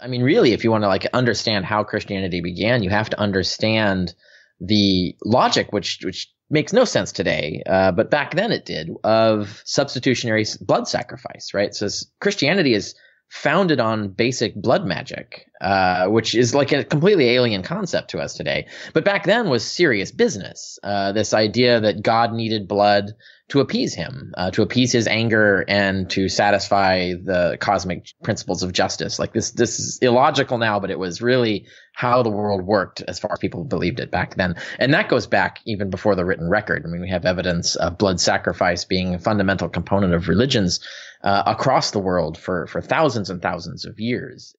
I mean, really, if you want to like understand how Christianity began, you have to understand the logic, which which makes no sense today, uh, but back then it did of substitutionary blood sacrifice, right? So Christianity is founded on basic blood magic, uh, which is like a completely alien concept to us today. But back then was serious business. Uh, this idea that God needed blood to appease him, uh, to appease his anger, and to satisfy the cosmic principles of justice. Like this, this is illogical now, but it was really how the world worked as far as people believed it back then. And that goes back even before the written record. I mean, we have evidence of blood sacrifice being a fundamental component of religions uh, across the world for for thousands and thousands of years.